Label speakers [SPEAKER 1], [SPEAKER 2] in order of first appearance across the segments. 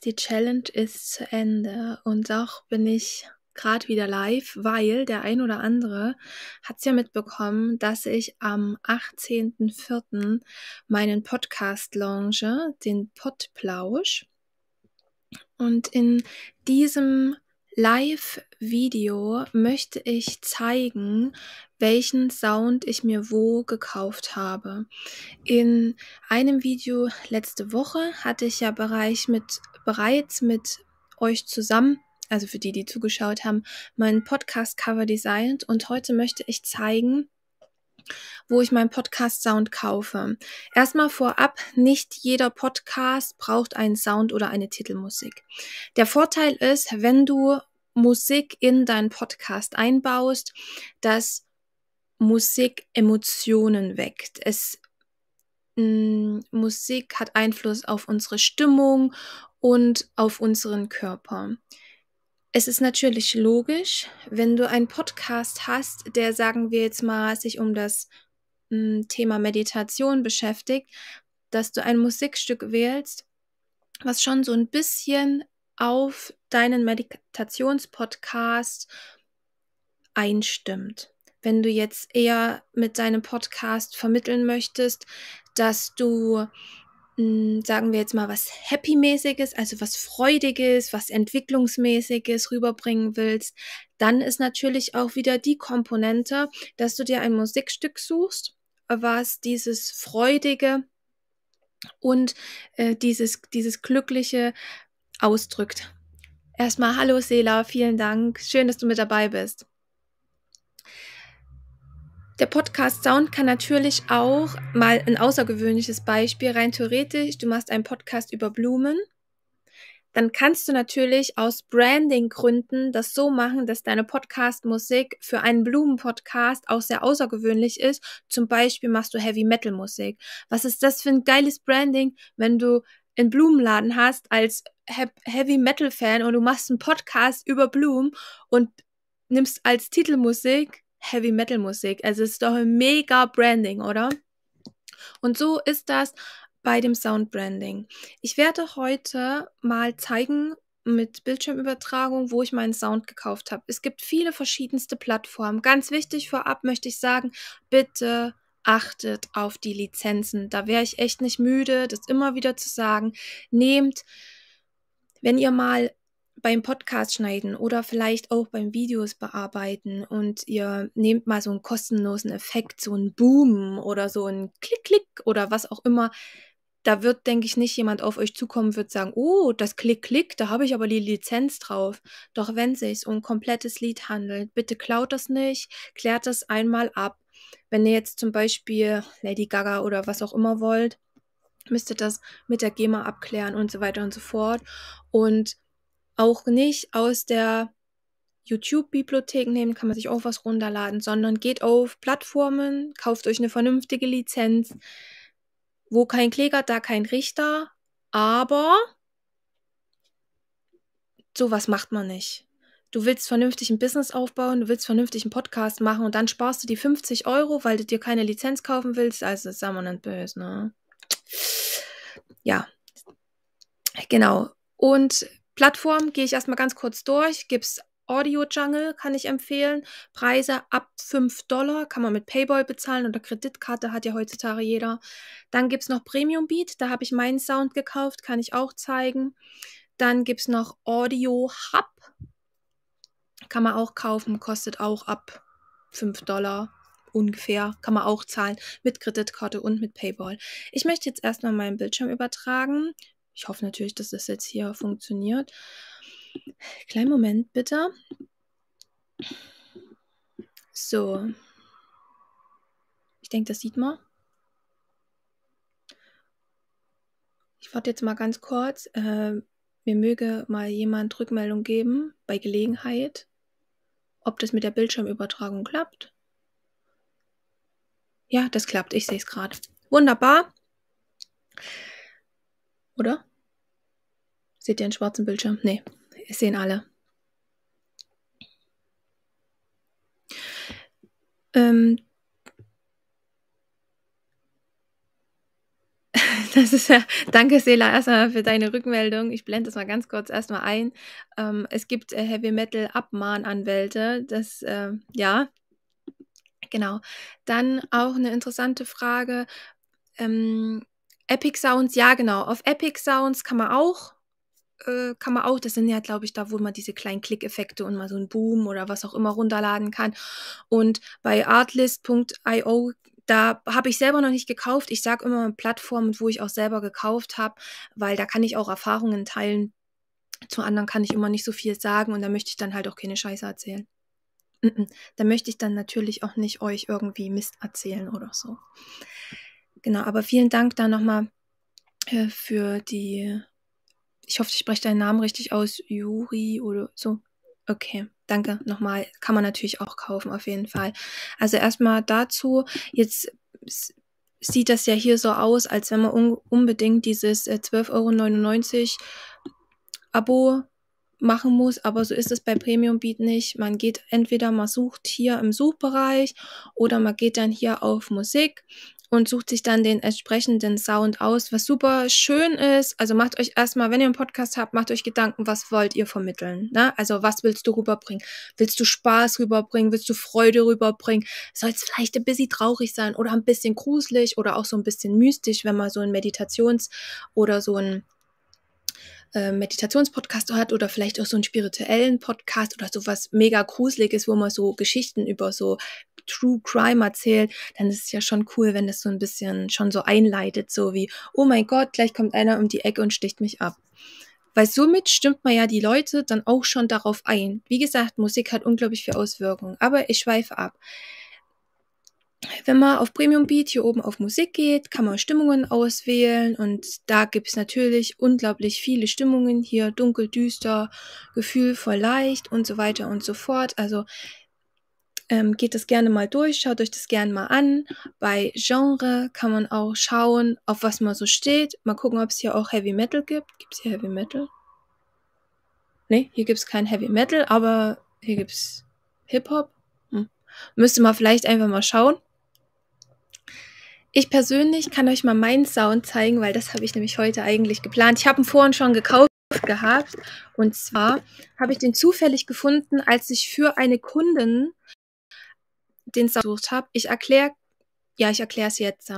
[SPEAKER 1] die Challenge ist zu Ende und auch bin ich gerade wieder live, weil der ein oder andere hat es ja mitbekommen, dass ich am 18.04. meinen Podcast launche, den Podplausch. Und in diesem Live-Video möchte ich zeigen, welchen Sound ich mir wo gekauft habe. In einem Video letzte Woche hatte ich ja Bereich mit, bereits mit euch zusammen, also für die, die zugeschaut haben, meinen Podcast-Cover designt und heute möchte ich zeigen, wo ich meinen Podcast-Sound kaufe. Erstmal vorab, nicht jeder Podcast braucht einen Sound oder eine Titelmusik. Der Vorteil ist, wenn du Musik in deinen Podcast einbaust, dass Musik Emotionen weckt. Es Musik hat Einfluss auf unsere Stimmung und auf unseren Körper. Es ist natürlich logisch, wenn du einen Podcast hast, der, sagen wir jetzt mal, sich um das Thema Meditation beschäftigt, dass du ein Musikstück wählst, was schon so ein bisschen auf deinen Meditationspodcast einstimmt. Wenn du jetzt eher mit deinem Podcast vermitteln möchtest, dass du, hm, sagen wir jetzt mal, was Happy-mäßiges, also was Freudiges, was Entwicklungsmäßiges rüberbringen willst, dann ist natürlich auch wieder die Komponente, dass du dir ein Musikstück suchst, was dieses Freudige und äh, dieses, dieses Glückliche ausdrückt. Erstmal Hallo Sela, vielen Dank. Schön, dass du mit dabei bist. Der Podcast-Sound kann natürlich auch mal ein außergewöhnliches Beispiel rein theoretisch. Du machst einen Podcast über Blumen. Dann kannst du natürlich aus Branding-Gründen das so machen, dass deine Podcast-Musik für einen Blumen-Podcast auch sehr außergewöhnlich ist. Zum Beispiel machst du Heavy-Metal-Musik. Was ist das für ein geiles Branding, wenn du einen Blumenladen hast als He Heavy-Metal-Fan und du machst einen Podcast über Blumen und nimmst als Titelmusik Heavy Metal Musik. Also es ist doch ein mega Branding, oder? Und so ist das bei dem Sound Branding. Ich werde heute mal zeigen mit Bildschirmübertragung, wo ich meinen Sound gekauft habe. Es gibt viele verschiedenste Plattformen. Ganz wichtig vorab möchte ich sagen, bitte achtet auf die Lizenzen. Da wäre ich echt nicht müde, das immer wieder zu sagen. Nehmt wenn ihr mal beim Podcast schneiden oder vielleicht auch beim Videos bearbeiten und ihr nehmt mal so einen kostenlosen Effekt, so einen Boom oder so einen Klick-Klick oder was auch immer. Da wird, denke ich, nicht jemand auf euch zukommen, wird sagen, oh, das Klick-Klick, da habe ich aber die Lizenz drauf. Doch wenn es sich um ein komplettes Lied handelt, bitte klaut das nicht, klärt das einmal ab. Wenn ihr jetzt zum Beispiel Lady Gaga oder was auch immer wollt, müsstet das mit der GEMA abklären und so weiter und so fort. Und auch nicht aus der YouTube-Bibliothek nehmen, kann man sich auch was runterladen, sondern geht auf Plattformen, kauft euch eine vernünftige Lizenz. Wo kein Kläger, da kein Richter. Aber sowas macht man nicht. Du willst vernünftig ein Business aufbauen, du willst vernünftig einen Podcast machen und dann sparst du die 50 Euro, weil du dir keine Lizenz kaufen willst. Also, das ist wir nicht böse, ne? Ja. Genau. Und Plattform gehe ich erstmal ganz kurz durch. Gibt es Audio Jungle, kann ich empfehlen. Preise ab 5 Dollar, kann man mit Payboy bezahlen oder Kreditkarte hat ja heutzutage jeder. Dann gibt es noch Premium Beat, da habe ich meinen Sound gekauft, kann ich auch zeigen. Dann gibt es noch Audio Hub, kann man auch kaufen, kostet auch ab 5 Dollar ungefähr, kann man auch zahlen mit Kreditkarte und mit Payball. Ich möchte jetzt erstmal meinen Bildschirm übertragen ich hoffe natürlich, dass das jetzt hier funktioniert. Kleinen Moment bitte. So. Ich denke, das sieht man. Ich warte jetzt mal ganz kurz. Äh, mir möge mal jemand Rückmeldung geben, bei Gelegenheit, ob das mit der Bildschirmübertragung klappt. Ja, das klappt. Ich sehe es gerade. Wunderbar. Oder? Seht ihr einen schwarzen Bildschirm? Nee, es sehen alle. Ähm, das ist ja, danke Sela erstmal für deine Rückmeldung. Ich blende das mal ganz kurz erstmal ein. Ähm, es gibt äh, Heavy Metal Abmahnanwälte. Das, äh, ja, genau. Dann auch eine interessante Frage. Ähm, Epic Sounds, ja genau. Auf Epic Sounds kann man auch äh, kann man auch, das sind ja, glaube ich, da, wo man diese kleinen Klickeffekte und mal so ein Boom oder was auch immer runterladen kann. Und bei artlist.io da habe ich selber noch nicht gekauft. Ich sage immer Plattformen, wo ich auch selber gekauft habe, weil da kann ich auch Erfahrungen teilen. Zu anderen kann ich immer nicht so viel sagen und da möchte ich dann halt auch keine Scheiße erzählen. Da möchte ich dann natürlich auch nicht euch irgendwie Mist erzählen oder so. Genau, aber vielen Dank da nochmal äh, für die ich hoffe, ich spreche deinen Namen richtig aus, Juri oder so. Okay, danke nochmal. Kann man natürlich auch kaufen, auf jeden Fall. Also erstmal dazu, jetzt sieht das ja hier so aus, als wenn man un unbedingt dieses 12,99 äh, Euro Abo machen muss, aber so ist es bei Premium Beat nicht. Man geht entweder, man sucht hier im Suchbereich oder man geht dann hier auf Musik und sucht sich dann den entsprechenden Sound aus, was super schön ist. Also macht euch erstmal, wenn ihr einen Podcast habt, macht euch Gedanken, was wollt ihr vermitteln. Ne? Also was willst du rüberbringen? Willst du Spaß rüberbringen? Willst du Freude rüberbringen? Soll es vielleicht ein bisschen traurig sein oder ein bisschen gruselig oder auch so ein bisschen mystisch, wenn man so ein Meditations- oder so ein äh, Meditationspodcast hat oder vielleicht auch so einen spirituellen Podcast oder sowas mega gruseliges, wo man so Geschichten über so True Crime erzählt, dann ist es ja schon cool, wenn das so ein bisschen schon so einleitet, so wie, oh mein Gott, gleich kommt einer um die Ecke und sticht mich ab. Weil somit stimmt man ja die Leute dann auch schon darauf ein. Wie gesagt, Musik hat unglaublich viel Auswirkungen, aber ich schweife ab. Wenn man auf Premium Beat hier oben auf Musik geht, kann man Stimmungen auswählen und da gibt es natürlich unglaublich viele Stimmungen hier, dunkel, düster, gefühlvoll leicht und so weiter und so fort. Also ähm, geht das gerne mal durch, schaut euch das gerne mal an. Bei Genre kann man auch schauen, auf was man so steht. Mal gucken, ob es hier auch Heavy Metal gibt. Gibt es hier Heavy Metal? Nee, hier gibt es kein Heavy Metal, aber hier gibt es Hip-Hop. Hm. Müsste man vielleicht einfach mal schauen. Ich persönlich kann euch mal meinen Sound zeigen, weil das habe ich nämlich heute eigentlich geplant. Ich habe ihn vorhin schon gekauft gehabt. Und zwar habe ich den zufällig gefunden, als ich für eine Kundin den ich gesucht habe. Ich erkläre, ja, ich erkläre es jetzt.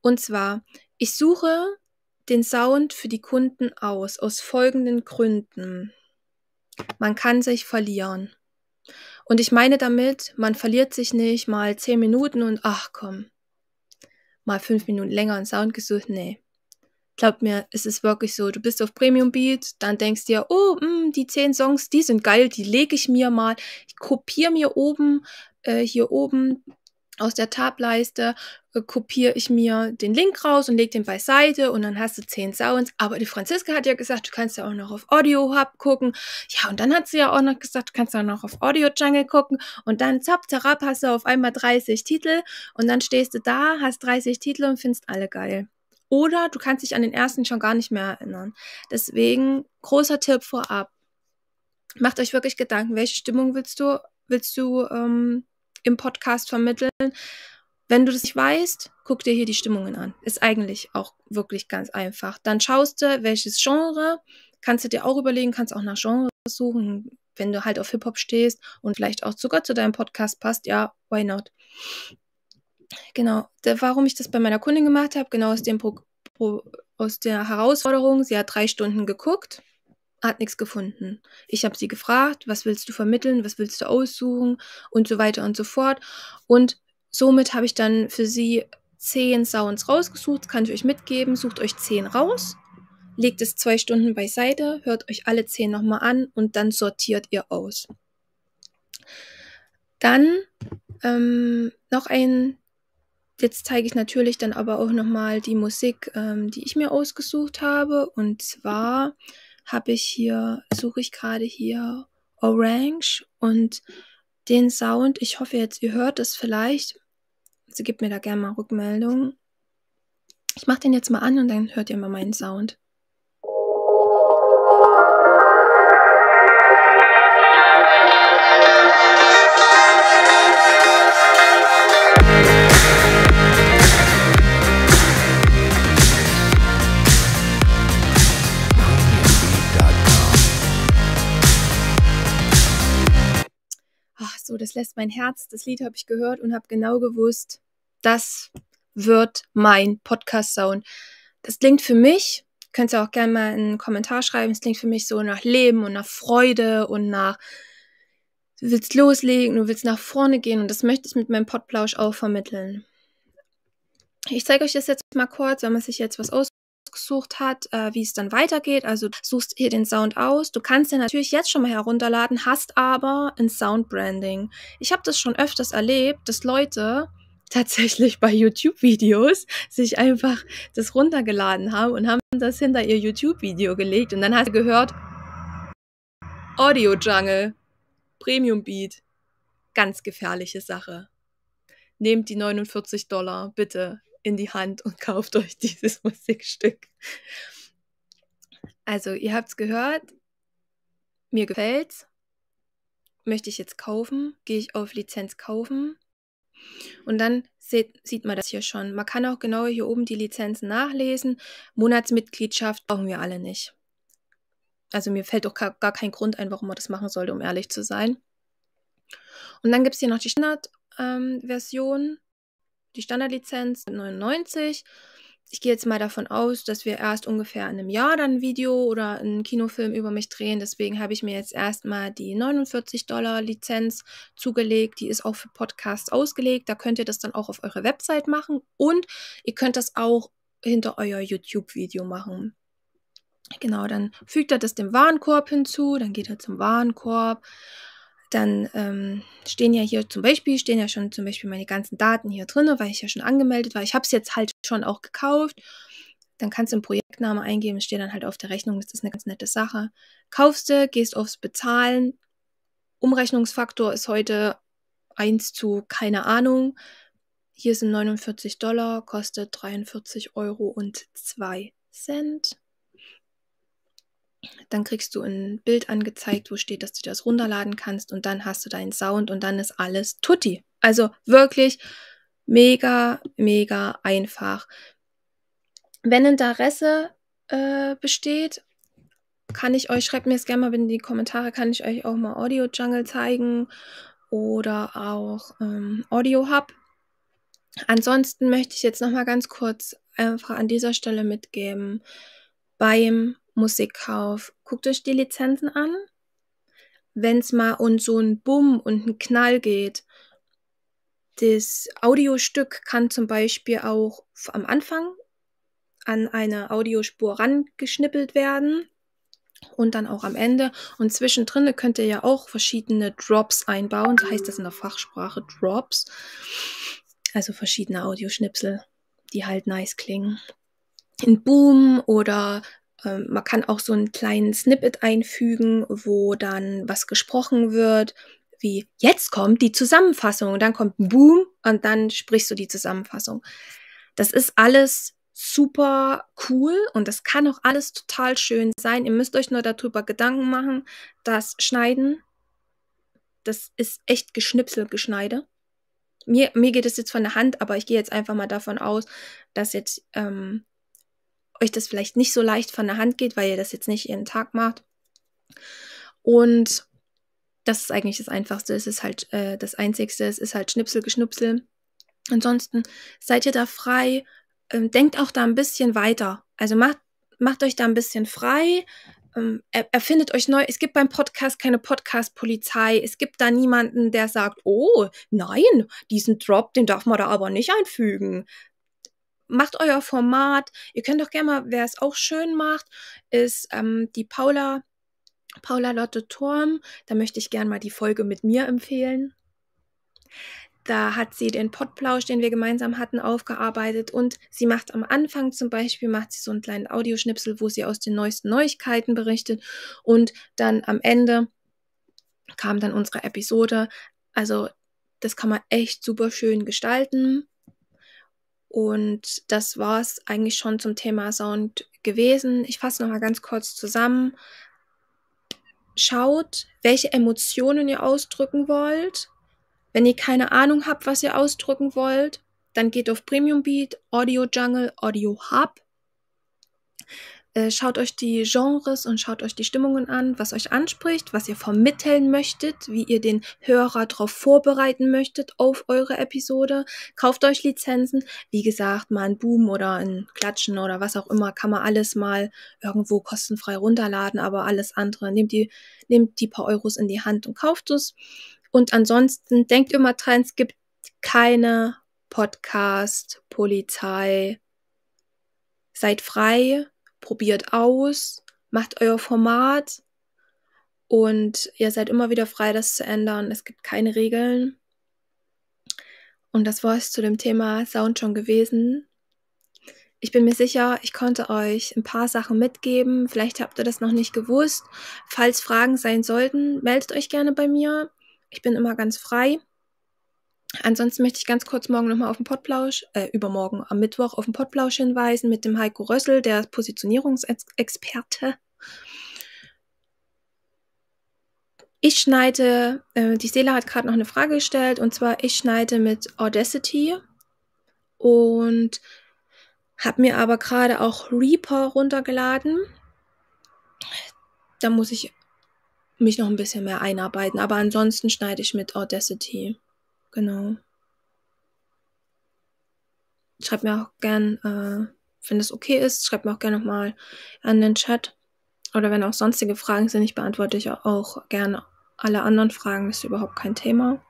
[SPEAKER 1] Und zwar, ich suche den Sound für die Kunden aus, aus folgenden Gründen. Man kann sich verlieren. Und ich meine damit, man verliert sich nicht mal 10 Minuten und ach komm, mal 5 Minuten länger einen Sound gesucht, nee. Glaub mir, es ist wirklich so. Du bist auf Premium Beat, dann denkst du dir, oh, mh, mm, die zehn Songs, die sind geil, die lege ich mir mal. Ich kopiere mir oben, äh, hier oben aus der Tableiste, äh, kopiere ich mir den Link raus und lege den beiseite und dann hast du zehn Sounds. Aber die Franziska hat ja gesagt, du kannst ja auch noch auf Audio Hub gucken. Ja, und dann hat sie ja auch noch gesagt, du kannst ja noch auf Audio Jungle gucken. Und dann zapp, zerab, hast du auf einmal 30 Titel und dann stehst du da, hast 30 Titel und findest alle geil. Oder du kannst dich an den ersten schon gar nicht mehr erinnern. Deswegen großer Tipp vorab. Macht euch wirklich Gedanken, welche Stimmung willst du, willst du ähm, im Podcast vermitteln? Wenn du das nicht weißt, guck dir hier die Stimmungen an. Ist eigentlich auch wirklich ganz einfach. Dann schaust du, welches Genre, kannst du dir auch überlegen, kannst auch nach Genre suchen, wenn du halt auf Hip-Hop stehst und vielleicht auch sogar zu deinem Podcast passt, ja, why not? Genau, da, warum ich das bei meiner Kundin gemacht habe, genau aus, dem Pro, Pro, aus der Herausforderung, sie hat drei Stunden geguckt, hat nichts gefunden. Ich habe sie gefragt, was willst du vermitteln, was willst du aussuchen und so weiter und so fort. Und somit habe ich dann für sie zehn Sounds rausgesucht, kann ich euch mitgeben, sucht euch zehn raus, legt es zwei Stunden beiseite, hört euch alle zehn nochmal an und dann sortiert ihr aus. Dann ähm, noch ein Jetzt zeige ich natürlich dann aber auch nochmal die Musik, ähm, die ich mir ausgesucht habe. Und zwar habe ich hier, suche ich gerade hier Orange und den Sound, ich hoffe jetzt, ihr hört es vielleicht. Also gibt mir da gerne mal Rückmeldung. Ich mache den jetzt mal an und dann hört ihr mal meinen Sound. das lässt mein Herz. Das Lied habe ich gehört und habe genau gewusst, das wird mein Podcast-Sound. Das klingt für mich, könnt ihr auch gerne mal einen Kommentar schreiben, es klingt für mich so nach Leben und nach Freude und nach, du willst loslegen, du willst nach vorne gehen und das möchte ich mit meinem Podplausch auch vermitteln. Ich zeige euch das jetzt mal kurz, wenn man sich jetzt was aus ausgesucht hat, äh, wie es dann weitergeht. Also suchst hier den Sound aus. Du kannst den natürlich jetzt schon mal herunterladen, hast aber ein Soundbranding. Ich habe das schon öfters erlebt, dass Leute tatsächlich bei YouTube-Videos sich einfach das runtergeladen haben und haben das hinter ihr YouTube-Video gelegt und dann hast du gehört Audio Jungle, Premium Beat, ganz gefährliche Sache. Nehmt die 49 Dollar, bitte in die Hand und kauft euch dieses Musikstück. Also, ihr habt es gehört, mir gefällt es, Möchte ich jetzt kaufen? Gehe ich auf Lizenz kaufen? Und dann seht, sieht man das hier schon. Man kann auch genau hier oben die Lizenzen nachlesen. Monatsmitgliedschaft brauchen wir alle nicht. Also mir fällt auch gar, gar kein Grund ein, warum man das machen sollte, um ehrlich zu sein. Und dann gibt es hier noch die Standardversion. Ähm, die Standardlizenz 99. Ich gehe jetzt mal davon aus, dass wir erst ungefähr in einem Jahr dann ein Video oder einen Kinofilm über mich drehen. Deswegen habe ich mir jetzt erstmal die 49 Dollar Lizenz zugelegt. Die ist auch für Podcasts ausgelegt. Da könnt ihr das dann auch auf eure Website machen und ihr könnt das auch hinter euer YouTube-Video machen. Genau, dann fügt er das dem Warenkorb hinzu, dann geht er zum Warenkorb dann ähm, stehen ja hier zum Beispiel, stehen ja schon zum Beispiel meine ganzen Daten hier drin, weil ich ja schon angemeldet war. Ich habe es jetzt halt schon auch gekauft. Dann kannst du einen Projektname eingeben, steht dann halt auf der Rechnung. Das ist eine ganz nette Sache. Kaufst du, gehst aufs Bezahlen. Umrechnungsfaktor ist heute 1 zu keine Ahnung. Hier sind 49 Dollar, kostet 43 Euro und 2 Cent. Dann kriegst du ein Bild angezeigt, wo steht, dass du das runterladen kannst und dann hast du deinen Sound und dann ist alles tutti. Also wirklich mega, mega einfach. Wenn Interesse äh, besteht, kann ich euch, schreibt mir es gerne mal in die Kommentare, kann ich euch auch mal Audio Jungle zeigen oder auch ähm, Audio Hub. Ansonsten möchte ich jetzt noch mal ganz kurz einfach an dieser Stelle mitgeben, beim Musikkauf, guckt euch die Lizenzen an. Wenn es mal um so ein Bumm und einen Knall geht, das Audiostück kann zum Beispiel auch am Anfang an eine Audiospur rangeschnippelt werden und dann auch am Ende. Und zwischendrin könnt ihr ja auch verschiedene Drops einbauen. So heißt das in der Fachsprache Drops. Also verschiedene Audioschnipsel, die halt nice klingen. Ein Boom oder ähm, man kann auch so einen kleinen Snippet einfügen, wo dann was gesprochen wird, wie jetzt kommt die Zusammenfassung und dann kommt Boom und dann sprichst du die Zusammenfassung. Das ist alles super cool und das kann auch alles total schön sein. Ihr müsst euch nur darüber Gedanken machen, dass Schneiden, das ist echt Geschnipsel, Geschneide. Mir, mir geht es jetzt von der Hand, aber ich gehe jetzt einfach mal davon aus, dass jetzt ähm, euch das vielleicht nicht so leicht von der Hand geht, weil ihr das jetzt nicht jeden Tag macht. Und das ist eigentlich das Einfachste. Es ist halt äh, das Einzigste. Es ist halt Schnipsel, Geschnupsel. Ansonsten seid ihr da frei. Ähm, denkt auch da ein bisschen weiter. Also macht, macht euch da ein bisschen frei. Ähm, er, erfindet euch neu. Es gibt beim Podcast keine Podcast-Polizei. Es gibt da niemanden, der sagt, oh, nein, diesen Drop, den darf man da aber nicht einfügen macht euer Format. Ihr könnt doch gerne mal, wer es auch schön macht, ist ähm, die Paula, Paula Lotte Turm. Da möchte ich gerne mal die Folge mit mir empfehlen. Da hat sie den Pottplausch, den wir gemeinsam hatten, aufgearbeitet und sie macht am Anfang zum Beispiel, macht sie so einen kleinen Audioschnipsel, wo sie aus den neuesten Neuigkeiten berichtet und dann am Ende kam dann unsere Episode. Also das kann man echt super schön gestalten. Und das war es eigentlich schon zum Thema Sound gewesen. Ich fasse nochmal ganz kurz zusammen. Schaut, welche Emotionen ihr ausdrücken wollt. Wenn ihr keine Ahnung habt, was ihr ausdrücken wollt, dann geht auf Premium Beat, Audio Jungle, Audio Hub. Äh, schaut euch die Genres und schaut euch die Stimmungen an, was euch anspricht, was ihr vermitteln möchtet, wie ihr den Hörer darauf vorbereiten möchtet auf eure Episode. Kauft euch Lizenzen. Wie gesagt, mal ein Boom oder ein Klatschen oder was auch immer, kann man alles mal irgendwo kostenfrei runterladen, aber alles andere, nehmt die, nehmt die paar Euros in die Hand und kauft es. Und ansonsten denkt immer dran, es gibt keine Podcast, Polizei. Seid frei, probiert aus, macht euer Format und ihr seid immer wieder frei, das zu ändern. Es gibt keine Regeln. Und das war es zu dem Thema Sound schon gewesen. Ich bin mir sicher, ich konnte euch ein paar Sachen mitgeben. Vielleicht habt ihr das noch nicht gewusst. Falls Fragen sein sollten, meldet euch gerne bei mir. Ich bin immer ganz frei. Ansonsten möchte ich ganz kurz morgen nochmal auf den Pottplausch, äh, übermorgen am Mittwoch auf den Pottplausch hinweisen mit dem Heiko Rössel, der Positionierungsexperte. Ich schneide, äh, die Seele hat gerade noch eine Frage gestellt, und zwar ich schneide mit Audacity und habe mir aber gerade auch Reaper runtergeladen. Da muss ich mich noch ein bisschen mehr einarbeiten, aber ansonsten schneide ich mit Audacity. Genau. Schreibt mir auch gern, äh, wenn das okay ist, schreibt mir auch gerne nochmal an den Chat. Oder wenn auch sonstige Fragen sind, ich beantworte ich auch gerne alle anderen Fragen, ist überhaupt kein Thema.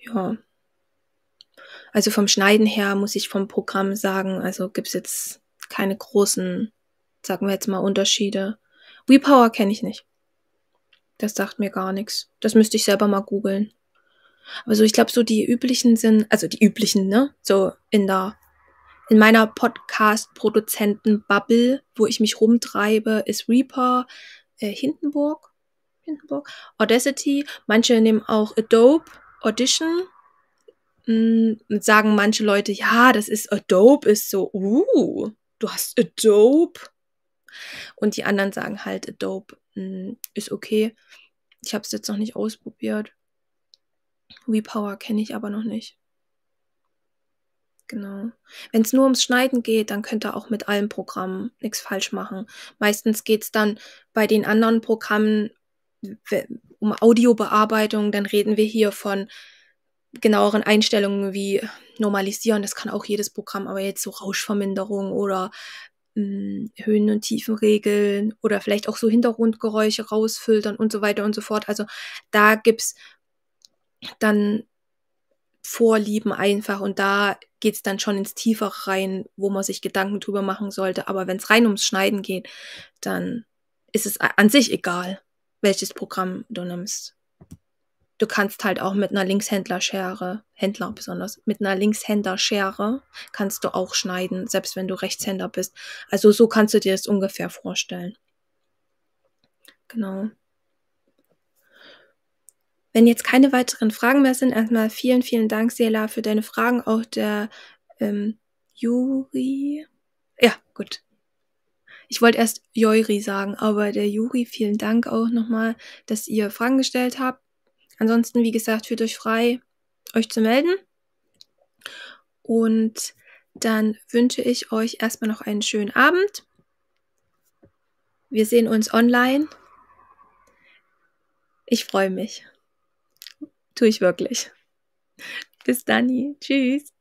[SPEAKER 1] Ja. Also vom Schneiden her muss ich vom Programm sagen, also gibt es jetzt keine großen, sagen wir jetzt mal, Unterschiede. WePower kenne ich nicht. Das sagt mir gar nichts. Das müsste ich selber mal googeln. Aber so, ich glaube, so die üblichen sind, also die üblichen, ne? So in der, in meiner Podcast-Produzenten-Bubble, wo ich mich rumtreibe, ist Reaper, äh, Hindenburg, Hindenburg, Audacity. Manche nehmen auch Adobe, Audition. Mh, hm, sagen manche Leute, ja, das ist Adobe, ist so, uh, du hast Adobe. Und die anderen sagen halt Adobe hm, ist okay. Ich habe es jetzt noch nicht ausprobiert. WePower kenne ich aber noch nicht. Genau. Wenn es nur ums Schneiden geht, dann könnt ihr auch mit allen Programmen nichts falsch machen. Meistens geht es dann bei den anderen Programmen um Audiobearbeitung. Dann reden wir hier von genaueren Einstellungen wie Normalisieren. Das kann auch jedes Programm, aber jetzt so Rauschverminderung oder mh, Höhen- und Tiefenregeln oder vielleicht auch so Hintergrundgeräusche rausfiltern und so weiter und so fort. Also da gibt's dann Vorlieben einfach und da geht's dann schon ins Tiefere rein, wo man sich Gedanken drüber machen sollte. Aber wenn's rein ums Schneiden geht, dann ist es an sich egal, welches Programm du nimmst du kannst halt auch mit einer Linkshändlerschere, Händler besonders, mit einer Linkshänderschere kannst du auch schneiden, selbst wenn du Rechtshänder bist. Also so kannst du dir das ungefähr vorstellen. Genau. Wenn jetzt keine weiteren Fragen mehr sind, erstmal vielen, vielen Dank, Sela, für deine Fragen. Auch der ähm, Juri. Ja, gut. Ich wollte erst Juri sagen, aber der Juri, vielen Dank auch nochmal, dass ihr Fragen gestellt habt. Ansonsten, wie gesagt, fühlt euch frei, euch zu melden. Und dann wünsche ich euch erstmal noch einen schönen Abend. Wir sehen uns online. Ich freue mich. Tue ich wirklich. Bis dann. Tschüss.